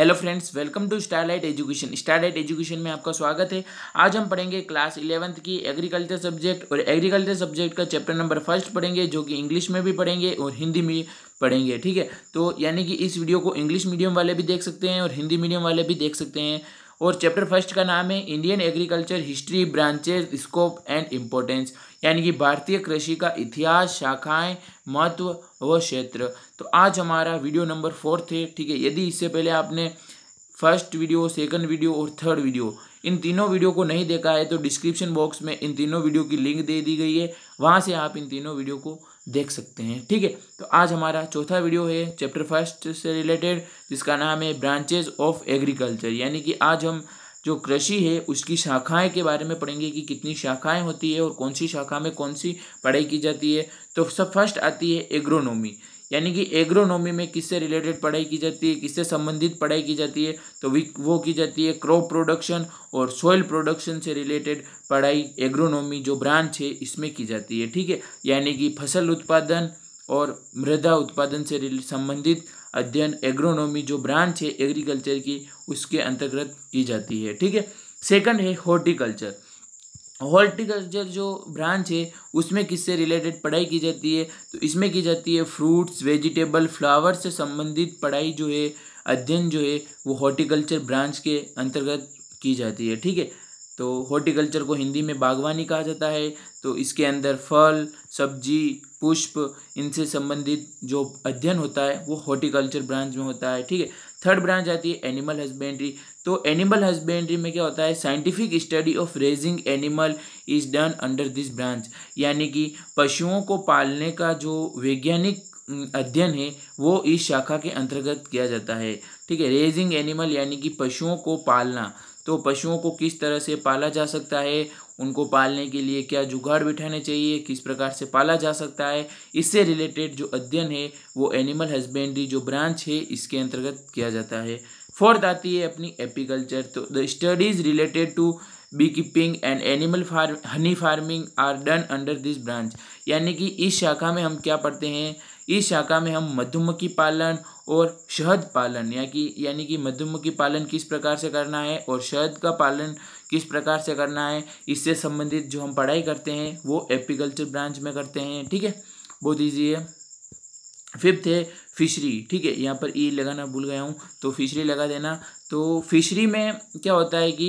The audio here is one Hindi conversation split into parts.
hello friends welcome to Starlight Education Starlight Education में आपका स्वागत है आज हम पढ़ेंगे क्लास इलेवंथ की एग्रीकल्चर सब्जेक्ट और एग्रीकल्चर सब्जेक्ट का चैप्टर नंबर फर्स्ट पढ़ेंगे जो कि इंग्लिश में भी पढ़ेंगे और हिंदी में पढ़ेंगे ठीक है तो यानी कि इस वीडियो को इंग्लिश मीडियम वाले भी देख सकते हैं और हिंदी मीडियम वाले भी देख सकते हैं और चैप्टर फर्स्ट का नाम है Indian agriculture history branches scope and importance यानी कि भारतीय कृषि का इतिहास शाखाएं महत्व व क्षेत्र तो आज हमारा वीडियो नंबर फोर्थ है ठीक है यदि इससे पहले आपने फर्स्ट वीडियो सेकंड वीडियो और थर्ड वीडियो इन तीनों वीडियो को नहीं देखा है तो डिस्क्रिप्शन बॉक्स में इन तीनों वीडियो की लिंक दे दी गई है वहाँ से आप इन तीनों वीडियो को देख सकते हैं ठीक है तो आज हमारा चौथा वीडियो है चैप्टर फर्स्ट से रिलेटेड जिसका नाम है ब्रांचेज ऑफ एग्रीकल्चर यानी कि आज हम जो कृषि है उसकी शाखाएं के बारे में पढ़ेंगे कि कितनी शाखाएं होती है और कौन सी शाखा में कौन सी पढ़ाई की जाती है तो सब फर्स्ट आती है एग्रोनॉमी यानी कि एग्रोनॉमी में किससे रिलेटेड पढ़ाई की जाती है किससे संबंधित पढ़ाई की जाती है तो वो की जाती है क्रॉप प्रोडक्शन और सॉइल प्रोडक्शन से रिलेटेड पढ़ाई एग्रोनॉमी जो ब्रांच है इसमें की जाती है ठीक है यानी कि फसल उत्पादन और मृदा उत्पादन से संबंधित अध्ययन एग्रोनॉमी जो ब्रांच है एग्रीकल्चर की उसके अंतर्गत की जाती है ठीक है सेकंड है हॉर्टिकल्चर हॉर्टिकल्चर जो ब्रांच है उसमें किससे रिलेटेड पढ़ाई की जाती है तो इसमें की जाती है फ्रूट्स वेजिटेबल फ्लावर से संबंधित पढ़ाई जो है अध्ययन जो है वो हॉर्टिकल्चर ब्रांच के अंतर्गत की जाती है ठीक है तो हॉर्टिकल्चर को हिंदी में बागवानी कहा जाता है तो इसके अंदर फल सब्जी पुष्प इनसे संबंधित जो अध्ययन होता है वो हॉर्टिकल्चर ब्रांच में होता है ठीक है थर्ड ब्रांच आती है एनिमल हस्बेंड्री तो एनिमल हस्बेंड्री में क्या होता है scientific study of raising animal is done under this branch यानी कि पशुओं को पालने का जो वैज्ञानिक अध्ययन है वो इस शाखा के अंतर्गत किया जाता है ठीक है रेजिंग एनिमल यानी कि पशुओं को पालना तो पशुओं को किस तरह से पाला जा सकता है उनको पालने के लिए क्या जुगाड़ बिठाने चाहिए किस प्रकार से पाला जा सकता है इससे रिलेटेड जो अध्ययन है वो एनिमल हस्बेंड्री जो ब्रांच है इसके अंतर्गत किया जाता है फोर्थ आती है अपनी एपीकल्चर तो the studies related to bee keeping and animal farm honey farming are done under this branch यानी कि इस शाखा में हम क्या पढ़ते हैं इस शाखा में हम मधुमक्खी पालन और शहद पालन या कि यानी कि मधुमक्खी पालन किस प्रकार से करना है और शहद का पालन किस प्रकार से करना है इससे संबंधित जो हम पढ़ाई करते हैं वो एपिकल्चर ब्रांच में करते हैं ठीक है बहुत ईजी है फिफ्थ है फिशरी ठीक है यहाँ पर ई लगाना भूल गया हूँ तो फिशरी लगा देना तो फिशरी में क्या होता है कि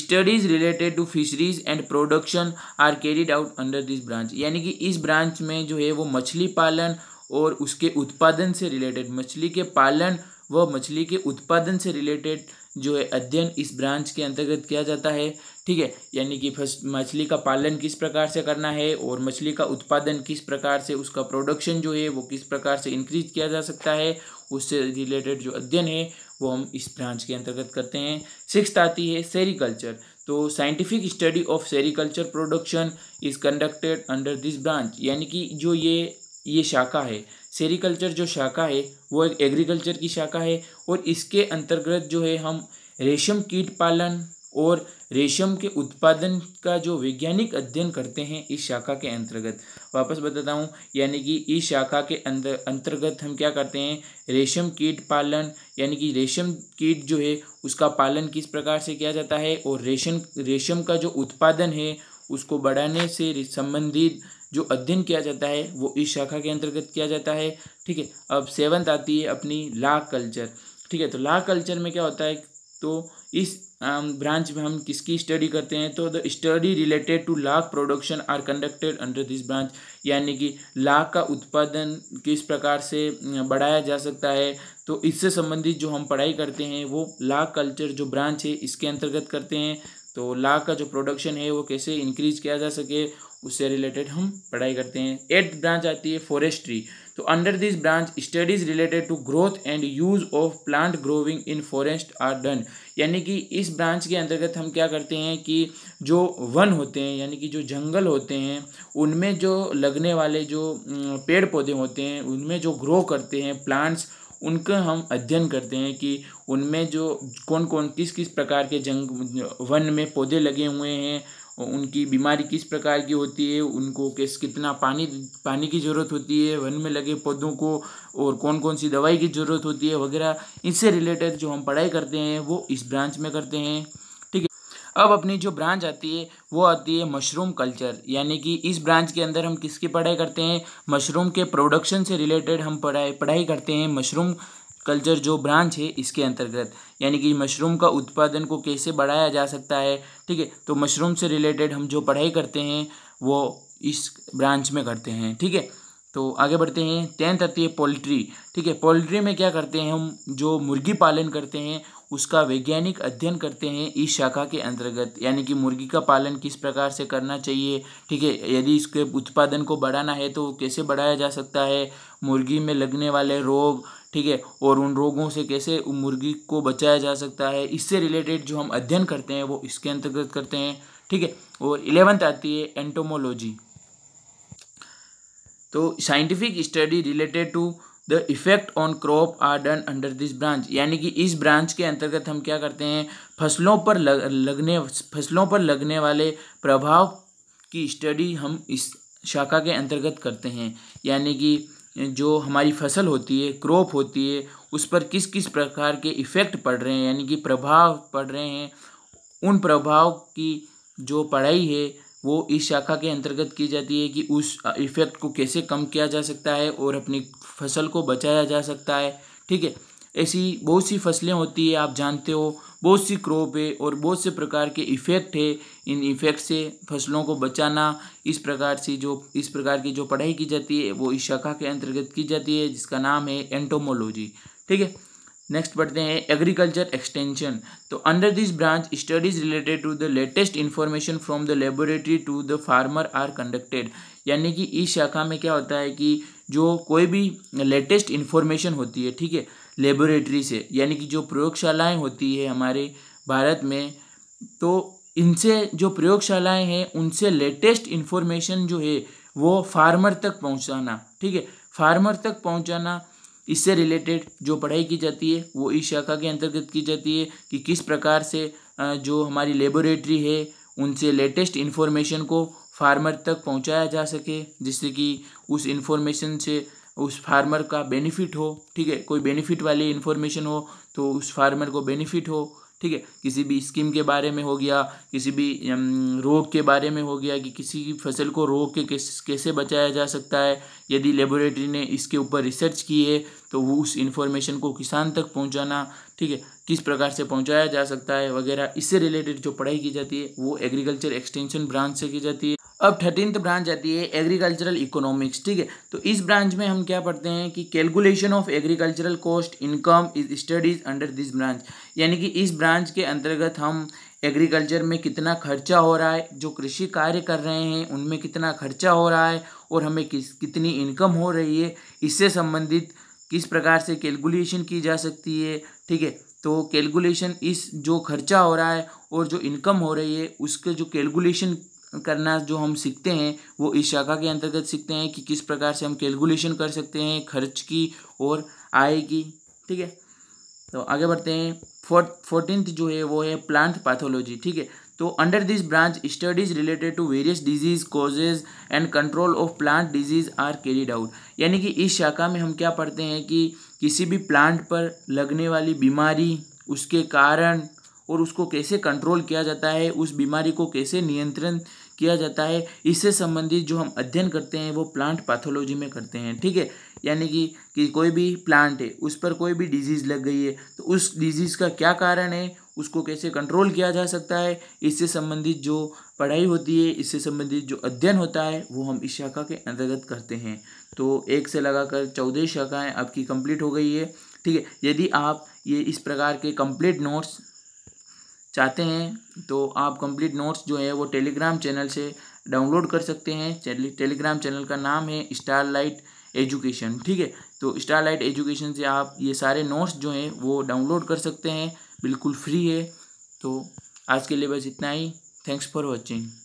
studies related to fisheries and production are carried out under this branch यानी कि इस ब्रांच में जो है वो मछली पालन और उसके उत्पादन से रिलेटेड मछली के पालन व मछली के उत्पादन से रिलेटेड जो है अध्ययन इस ब्रांच के अंतर्गत किया जाता है ठीक है यानी कि मछली का पालन किस प्रकार से करना है और मछली का उत्पादन किस प्रकार से उसका प्रोडक्शन जो है वो किस प्रकार से इंक्रीज किया जा सकता है उससे रिलेटेड जो अध्ययन है वो हम इस ब्रांच के अंतर्गत करते हैं सिक्स आती है सेरिकल्चर तो scientific study of sericulture production is conducted under this branch यानी कि जो ये ये शाखा है सेरिकल्चर जो शाखा है वो एक एग्रीकल्चर की शाखा है और इसके अंतर्गत जो है हम रेशम कीट पालन और रेशम के उत्पादन का जो वैज्ञानिक अध्ययन करते हैं इस शाखा के अंतर्गत वापस बताता हूँ यानी कि इस शाखा के अंदर अंतर्गत हम क्या करते हैं रेशम कीट पालन यानी कि रेशम कीट जो है उसका पालन किस प्रकार से किया जाता है और रेशम रेशम का जो उत्पादन है उसको बढ़ाने से संबंधित जो अध्ययन किया जाता है वो इस शाखा के अंतर्गत किया जाता है ठीक है अब सेवन्थ आती है अपनी ला कल्चर ठीक है तो ला कल्चर में क्या होता है तो इस ब्रांच में हम किसकी स्टडी करते हैं तो the study related to lac production are conducted under this branch यानी कि लाख का उत्पादन किस प्रकार से बढ़ाया जा सकता है तो इससे संबंधित जो हम पढ़ाई करते हैं वो लाख कल्चर जो ब्रांच है इसके अंतर्गत करते हैं तो लाख का जो प्रोडक्शन है वो कैसे इंक्रीज किया जा सके उससे रिलेटेड हम पढ़ाई करते हैं एट ब्रांच आती है फॉरेस्ट्री तो under this branch studies related to growth and use of plant growing in forest are done यानी कि इस ब्रांच के अंतर्गत हम क्या करते हैं कि जो वन होते हैं यानी कि जो जंगल होते हैं उनमें जो लगने वाले जो पेड़ पौधे होते हैं उनमें जो ग्रो करते हैं प्लांट्स उनका हम अध्ययन करते हैं कि उनमें जो कौन कौन किस किस प्रकार के जंग वन में पौधे लगे हुए हैं उनकी बीमारी किस प्रकार की होती है उनको किस कितना पानी पानी की ज़रूरत होती है वन में लगे पौधों को और कौन कौन सी दवाई की ज़रूरत होती है वगैरह इससे रिलेटेड जो हम पढ़ाई करते हैं वो इस ब्रांच में करते हैं ठीक है अब अपनी जो ब्रांच आती है वो आती है मशरूम कल्चर यानी कि इस ब्रांच के अंदर हम किसकी पढ़ाई करते हैं मशरूम के प्रोडक्शन से रिलेटेड हम पढ़ाई पढ़ाई करते हैं मशरूम कल्चर जो ब्रांच है इसके अंतर्गत यानी कि मशरूम का उत्पादन को कैसे बढ़ाया जा सकता है ठीक है तो मशरूम से रिलेटेड हम जो पढ़ाई करते हैं वो इस ब्रांच में करते हैं ठीक है तो आगे बढ़ते हैं टेंथ आती है पोल्ट्री ठीक है पोल्ट्री में क्या करते हैं हम जो मुर्गी पालन करते हैं उसका वैज्ञानिक अध्ययन करते हैं इस शाखा के अंतर्गत यानी कि मुर्गी का पालन किस प्रकार से करना चाहिए ठीक है यदि इसके उत्पादन को बढ़ाना है तो कैसे बढ़ाया जा सकता है मुर्गी में लगने वाले रोग ठीक है और उन रोगों से कैसे मुर्गी को बचाया जा सकता है इससे रिलेटेड जो हम अध्ययन करते हैं वो इसके अंतर्गत करते हैं ठीक है और इलेवंथ आती है एंटोमोलॉजी तो scientific study related to the effect on crop are done under this branch यानी कि इस ब्रांच के अंतर्गत हम क्या करते हैं फसलों पर लग, लगने फसलों पर लगने वाले प्रभाव की स्टडी हम इस शाखा के अंतर्गत करते हैं यानी कि जो हमारी फसल होती है क्रॉप होती है उस पर किस किस प्रकार के इफ़ेक्ट पड़ रहे हैं यानी कि प्रभाव पड़ रहे हैं उन प्रभाव की जो पढ़ाई है वो इस शाखा के अंतर्गत की जाती है कि उस इफ़ेक्ट को कैसे कम किया जा सकता है और अपनी फसल को बचाया जा सकता है ठीक है ऐसी बहुत सी फसलें होती है आप जानते हो बहुत सी क्रॉप है और बहुत से प्रकार के इफ़ेक्ट है इन इफ़ेक्ट से फसलों को बचाना इस प्रकार से जो इस प्रकार की जो पढ़ाई की जाती है वो इस शाखा के अंतर्गत की जाती है जिसका नाम है एंटोमोलॉजी ठीक है नेक्स्ट पढ़ते हैं एग्रीकल्चर एक्सटेंशन तो under this branch studies related to the latest information from the laboratory to the farmer are conducted यानी कि इस शाखा में क्या होता है कि जो कोई भी लेटेस्ट इन्फॉर्मेशन होती है ठीक है लेबोरेटरी से यानी कि जो प्रयोगशालाएं होती है हमारे भारत में तो इनसे जो प्रयोगशालाएं हैं उनसे लेटेस्ट इन्फॉर्मेशन जो है वो फार्मर तक पहुंचाना ठीक है फार्मर तक पहुंचाना इससे रिलेटेड जो पढ़ाई की जाती है वो इस शाखा के अंतर्गत की जाती है कि किस प्रकार से जो हमारी लेबोरेटरी है उनसे लेटेस्ट इन्फॉर्मेशन को फार्मर तक पहुंचाया जा सके जिससे कि उस इन्फॉर्मेशन से उस फार्मर का बेनिफिट हो ठीक है कोई बेनिफिट वाली इन्फॉर्मेशन हो तो उस फार्मर को बेनिफिट हो ठीक है किसी भी स्कीम के बारे में हो गया किसी भी रोग के बारे में हो गया कि किसी की फसल को रोग के कैसे बचाया जा सकता है यदि लेबोरेटरी ने इसके ऊपर रिसर्च की है तो वो उस इन्फॉर्मेशन को किसान तक पहुंचाना ठीक है किस प्रकार से पहुंचाया जा सकता है वगैरह इससे रिलेटेड जो पढ़ाई की जाती है वो एग्रीकल्चर एक्सटेंशन ब्रांच से की जाती है अब थर्टीन ब्रांच आती है एग्रीकल्चरल इकोनॉमिक्स ठीक है तो इस ब्रांच में हम क्या पढ़ते हैं कि calculation of agricultural cost income is studies under this branch यानी कि इस ब्रांच के अंतर्गत हम एग्रीकल्चर में कितना खर्चा हो रहा है जो कृषि कार्य कर रहे हैं उनमें कितना खर्चा हो रहा है और हमें किस कितनी इनकम हो रही है इससे संबंधित किस प्रकार से कैलकुलेशन की जा सकती है ठीक है तो कैलकुलेशन इस जो खर्चा हो रहा है और जो इनकम हो रही है उसके जो कैलकुलेशन करना जो हम सीखते हैं वो इस शाखा के अंतर्गत सीखते हैं कि किस प्रकार से हम कैलकुलेशन कर सकते हैं खर्च की और आय की ठीक है तो आगे बढ़ते हैं फोर्थ फोर्टीन जो है वो है प्लांट पैथोलॉजी ठीक है तो under this branch studies related to various disease causes and control of plant disease are carried out यानी कि इस शाखा में हम क्या पढ़ते हैं कि किसी भी प्लांट पर लगने वाली बीमारी उसके कारण और उसको कैसे कंट्रोल किया जाता है उस बीमारी को कैसे नियंत्रण किया जाता है इससे संबंधित जो हम अध्ययन करते हैं वो प्लांट पैथोलॉजी में करते हैं ठीक है यानी कि कि कोई भी प्लांट है उस पर कोई भी डिजीज़ लग गई है तो उस डिजीज़ का क्या कारण है उसको कैसे कंट्रोल किया जा सकता है इससे संबंधित जो पढ़ाई होती है इससे संबंधित जो अध्ययन होता है वो हम इस शाखा के अंतर्गत करते हैं तो एक से लगाकर चौदह शाखाएँ आपकी कंप्लीट हो गई है ठीक है यदि आप ये इस प्रकार के कंप्लीट नोट्स चाहते हैं तो आप कंप्लीट नोट्स जो है वो टेलीग्राम चैनल से डाउनलोड कर सकते हैं टेलीग्राम चैनल का नाम है स्टार लाइट एजुकेशन ठीक है तो स्टार लाइट एजुकेशन से आप ये सारे नोट्स जो हैं वो डाउनलोड कर सकते हैं बिल्कुल फ्री है तो आज के लिए बस इतना ही थैंक्स फॉर वॉचिंग